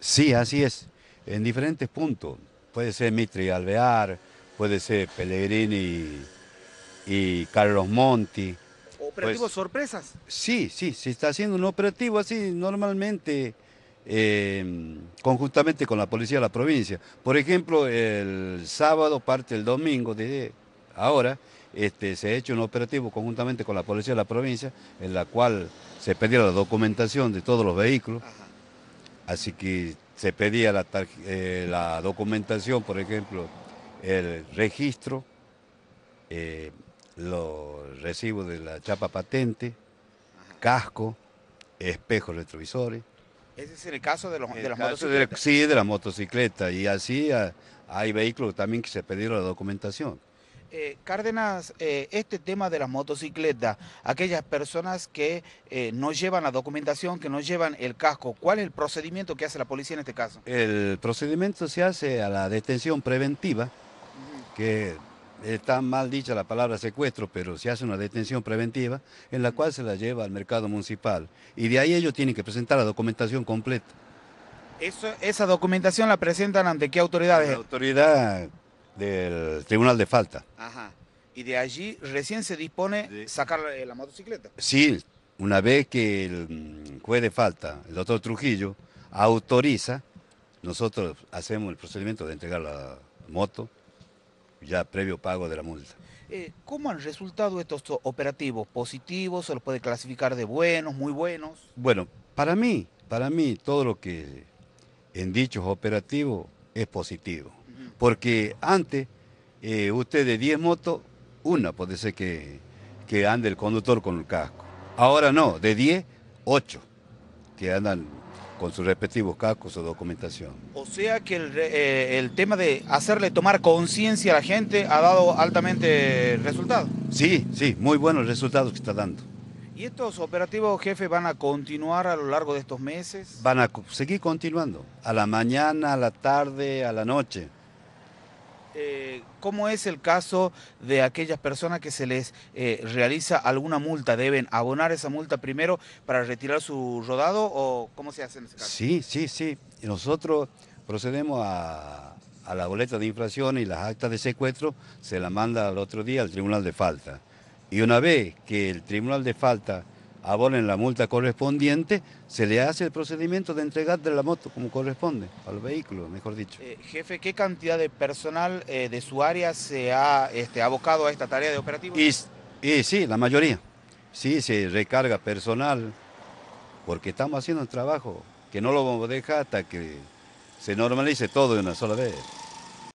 Sí, así es. En diferentes puntos. Puede ser y Alvear, puede ser Pellegrini y Carlos Monti. ¿Operativos pues, sorpresas? Sí, sí, se está haciendo un operativo así normalmente, em, conjuntamente con la policía de la provincia. Por ejemplo, el sábado, parte el domingo, desde ahora, este, se ha hecho un operativo conjuntamente con la policía de la provincia, en la cual se pedía la documentación de todos los vehículos. Así que se pedía eh, la, documentación, por ejemplo, el registro, eh, los recibos de la chapa patente, casco, espejos retrovisores. Ese es el caso de, los, las sí, de la motocicleta. Y así ah, hay vehículos también que se pedieron la documentación. Eh, Cárdenas, eh, este tema de las motocicletas, aquellas personas que eh, no llevan la documentación, que no llevan el casco, ¿cuál es el procedimiento que hace la policía en este caso? El procedimiento se hace a la detención preventiva, que está mal dicha la palabra secuestro, pero se hace una detención preventiva en la cual se la lleva al mercado municipal y de ahí ellos tienen que presentar la documentación completa. ¿Esa documentación la presentan ante qué autoridades? La autoridad del Tribunal de Falta y de allí recién se dispone sacar la motocicleta. Sí, una vez que el mm, juez de falta, el doctor Trujillo, autoriza, nosotros hacemos el procedimiento de entregar la moto ya previo pago de la multa. Eh, ¿Cómo han resultado estos operativos? ¿Positivos? ¿Se los puede clasificar de buenos, muy buenos? Bueno, para mí, para mí todo lo que en dichos operativos es positivo. Porque antes, eh, usted de 10 motos, una puede ser que, que ande el conductor con el casco. Ahora no, de 10, 8 que andan con sus respectivos cascos o documentación. O sea que el, eh, el tema de hacerle tomar conciencia a la gente ha dado altamente resultado. Sí, sí, muy buenos resultados que está dando. ¿Y estos operativos, jefe, van a continuar a lo largo de estos meses? Van a seguir continuando, a la mañana, a la tarde, a la noche. Eh, ¿Cómo es el caso de aquellas personas que se les eh, realiza alguna multa? ¿Deben abonar esa multa primero para retirar su rodado o cómo se hace en ese caso? Sí, sí, sí. Nosotros procedemos a, la boleta de inflación y las actas de secuestro, se la manda al otro día al tribunal de falta. Y una vez que el tribunal de falta abonen la multa correspondiente, se le hace el procedimiento de entregar de la moto como corresponde, al vehículo, mejor dicho. Eh, jefe, ¿qué cantidad de personal eh, de su área se ha este, abocado a esta tarea de operativo? Y, sí, la mayoría. Sí, se recarga personal, porque estamos haciendo un trabajo que no lo vamos a dejar hasta que se normalice todo de una sola vez.